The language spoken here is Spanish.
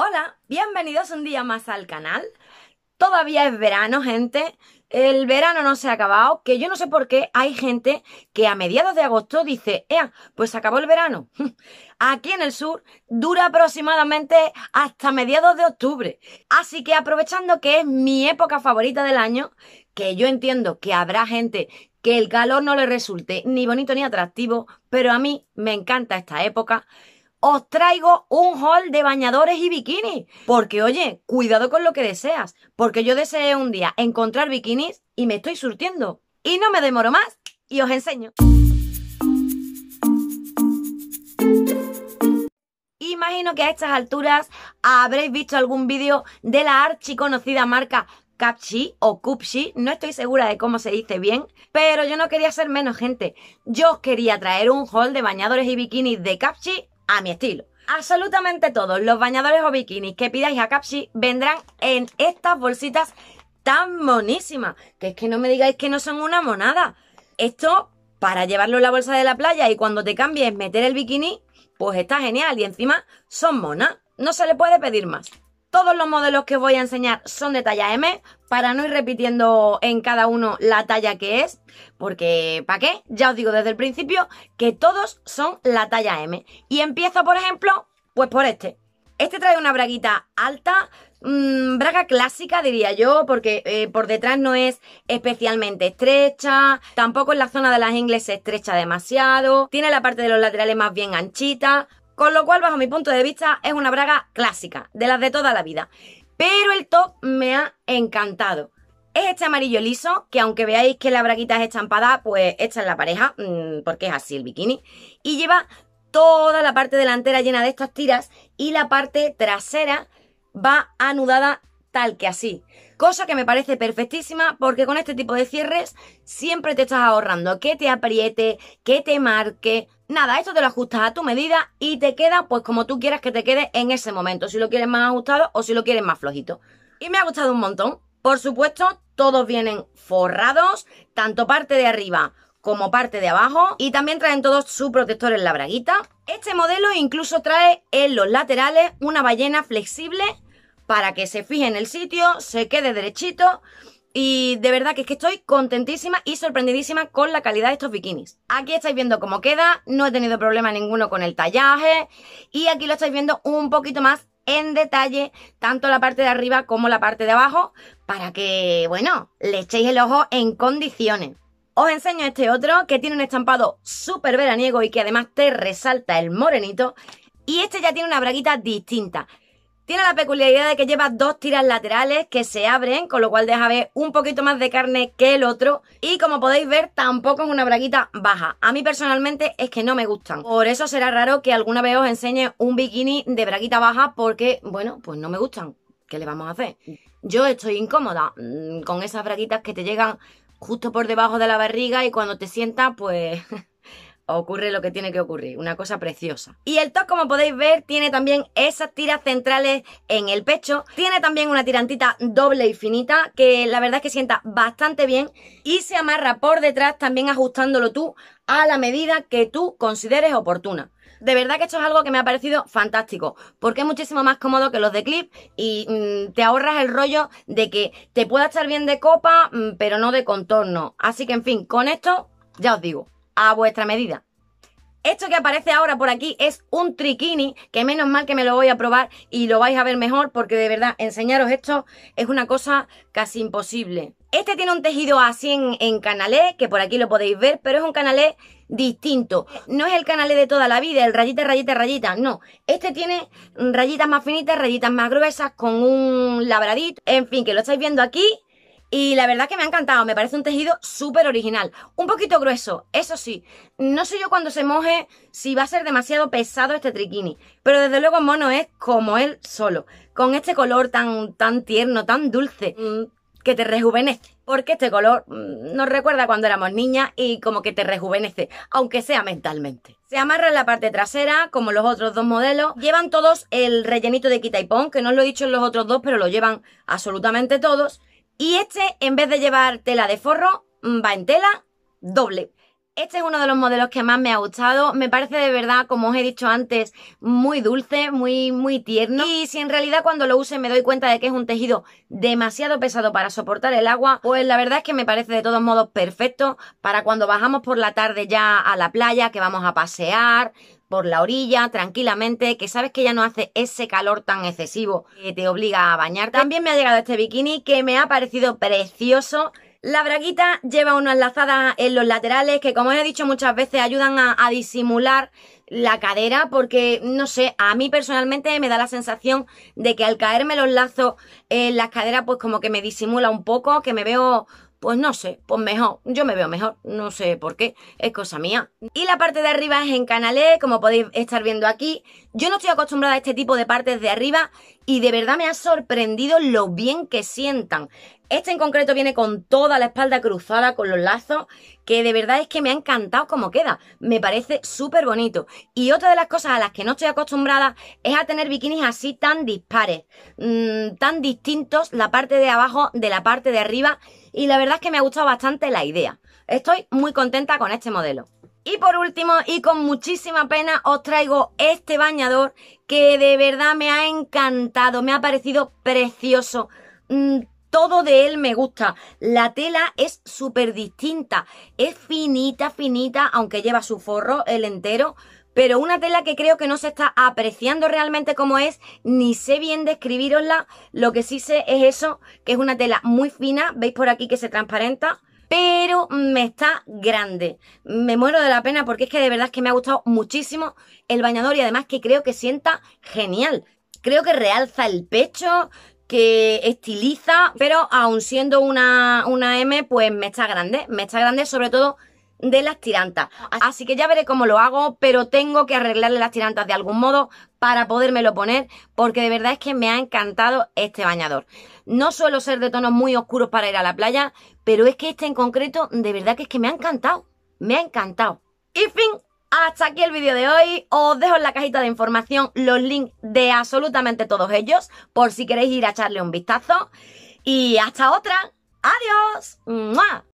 Hola, bienvenidos un día más al canal. Todavía es verano, gente. El verano no se ha acabado, que yo no sé por qué hay gente que a mediados de agosto dice, ¡Ea! Pues acabó el verano. Aquí en el sur dura aproximadamente hasta mediados de octubre. Así que aprovechando que es mi época favorita del año, que yo entiendo que habrá gente que el calor no le resulte ni bonito ni atractivo, pero a mí me encanta esta época os traigo un haul de bañadores y bikinis. Porque, oye, cuidado con lo que deseas. Porque yo deseé un día encontrar bikinis y me estoy surtiendo. Y no me demoro más y os enseño. Imagino que a estas alturas habréis visto algún vídeo de la archiconocida marca Capchi o Cupchi, no estoy segura de cómo se dice bien, pero yo no quería ser menos gente. Yo os quería traer un haul de bañadores y bikinis de Capchi a mi estilo. Absolutamente todos los bañadores o bikinis que pidáis a Capsi vendrán en estas bolsitas tan monísimas. Que es que no me digáis que no son una monada. Esto para llevarlo en la bolsa de la playa y cuando te cambies meter el bikini, pues está genial. Y encima son monas. No se le puede pedir más. Todos los modelos que voy a enseñar son de talla M, para no ir repitiendo en cada uno la talla que es, porque ¿para qué? Ya os digo desde el principio que todos son la talla M. Y empiezo, por ejemplo, pues por este. Este trae una braguita alta, mm, braga clásica diría yo, porque eh, por detrás no es especialmente estrecha, tampoco en la zona de las ingles se estrecha demasiado, tiene la parte de los laterales más bien anchita, con lo cual, bajo mi punto de vista, es una braga clásica, de las de toda la vida. Pero el top me ha encantado. Es este amarillo liso, que aunque veáis que la braguita es estampada, pues esta es la pareja, mm, porque es así el bikini. Y lleva toda la parte delantera llena de estas tiras y la parte trasera va anudada que así. Cosa que me parece perfectísima porque con este tipo de cierres siempre te estás ahorrando que te apriete, que te marque. Nada, esto te lo ajustas a tu medida y te queda pues como tú quieras que te quede en ese momento. Si lo quieres más ajustado o si lo quieres más flojito. Y me ha gustado un montón. Por supuesto, todos vienen forrados, tanto parte de arriba como parte de abajo y también traen todos su protector en la braguita. Este modelo incluso trae en los laterales una ballena flexible para que se fije en el sitio, se quede derechito. Y de verdad que es que estoy contentísima y sorprendidísima con la calidad de estos bikinis. Aquí estáis viendo cómo queda, no he tenido problema ninguno con el tallaje y aquí lo estáis viendo un poquito más en detalle, tanto la parte de arriba como la parte de abajo, para que, bueno, le echéis el ojo en condiciones. Os enseño este otro que tiene un estampado súper veraniego y que además te resalta el morenito. Y este ya tiene una braguita distinta. Tiene la peculiaridad de que lleva dos tiras laterales que se abren, con lo cual deja ver un poquito más de carne que el otro. Y como podéis ver, tampoco es una braguita baja. A mí personalmente es que no me gustan. Por eso será raro que alguna vez os enseñe un bikini de braguita baja porque, bueno, pues no me gustan. ¿Qué le vamos a hacer? Yo estoy incómoda mm, con esas braguitas que te llegan justo por debajo de la barriga y cuando te sientas, pues ocurre lo que tiene que ocurrir, una cosa preciosa. Y el top, como podéis ver, tiene también esas tiras centrales en el pecho, tiene también una tirantita doble y finita, que la verdad es que sienta bastante bien, y se amarra por detrás también ajustándolo tú a la medida que tú consideres oportuna. De verdad que esto es algo que me ha parecido fantástico, porque es muchísimo más cómodo que los de clip y mm, te ahorras el rollo de que te pueda estar bien de copa, mm, pero no de contorno. Así que, en fin, con esto ya os digo, a vuestra medida. Esto que aparece ahora por aquí es un triquini, que menos mal que me lo voy a probar y lo vais a ver mejor, porque de verdad, enseñaros esto es una cosa casi imposible. Este tiene un tejido así en, en canalé, que por aquí lo podéis ver, pero es un canalé distinto. No es el canalé de toda la vida, el rayita, rayita, rayita, no. Este tiene rayitas más finitas, rayitas más gruesas, con un labradito, en fin, que lo estáis viendo aquí y la verdad que me ha encantado, me parece un tejido súper original. Un poquito grueso, eso sí. No sé yo cuando se moje si va a ser demasiado pesado este triquini. Pero desde luego mono es como él solo. Con este color tan, tan tierno, tan dulce, mm. que te rejuvenece. Porque este color mm, nos recuerda cuando éramos niñas y como que te rejuvenece, aunque sea mentalmente. Se amarra en la parte trasera, como los otros dos modelos. Llevan todos el rellenito de quita y pon, que no os lo he dicho en los otros dos, pero lo llevan absolutamente todos. Y este, en vez de llevar tela de forro, mm, va en tela doble. Este es uno de los modelos que más me ha gustado. Me parece de verdad, como os he dicho antes, muy dulce, muy, muy tierno. Y si en realidad cuando lo use me doy cuenta de que es un tejido demasiado pesado para soportar el agua, pues la verdad es que me parece de todos modos perfecto para cuando bajamos por la tarde ya a la playa, que vamos a pasear, por la orilla tranquilamente, que sabes que ya no hace ese calor tan excesivo que te obliga a bañar. También me ha llegado este bikini que me ha parecido precioso. La braguita lleva unas lazadas en los laterales que, como he dicho muchas veces, ayudan a, a, disimular la cadera porque, no sé, a mí personalmente me da la sensación de que al caerme los lazos en las caderas, pues como que me disimula un poco, que me veo pues no sé, pues mejor, yo me veo mejor, no sé por qué, es cosa mía. Y la parte de arriba es en canalé, como podéis estar viendo aquí. Yo no estoy acostumbrada a este tipo de partes de arriba y de verdad me ha sorprendido lo bien que sientan. Este en concreto viene con toda la espalda cruzada, con los lazos, que de verdad es que me ha encantado cómo queda. Me parece súper bonito. Y otra de las cosas a las que no estoy acostumbrada es a tener bikinis así tan dispares, mm, tan distintos la parte de abajo de la parte de arriba y la verdad es que me ha gustado bastante la idea. Estoy muy contenta con este modelo. Y por último, y con muchísima pena, os traigo este bañador que de verdad me ha encantado, me ha parecido precioso. Mm, todo de él me gusta. La tela es súper distinta, es finita, finita, aunque lleva su forro, el entero pero una tela que creo que no se está apreciando realmente como es, ni sé bien describirosla, lo que sí sé es eso, que es una tela muy fina, veis por aquí que se transparenta, pero me está grande. Me muero de la pena porque es que de verdad es que me ha gustado muchísimo el bañador y además que creo que sienta genial. Creo que realza el pecho, que estiliza, pero aún siendo una, una M, pues me está grande. Me está grande sobre todo de las tirantas. Así que ya veré cómo lo hago, pero tengo que arreglarle las tirantas de algún modo para podérmelo poner, porque de verdad es que me ha encantado este bañador. No suelo ser de tonos muy oscuros para ir a la playa, pero es que este en concreto, de verdad que es que me ha encantado. Me ha encantado. Y fin, hasta aquí el vídeo de hoy. Os dejo en la cajita de información los links de absolutamente todos ellos, por si queréis ir a echarle un vistazo. Y hasta otra. Adiós.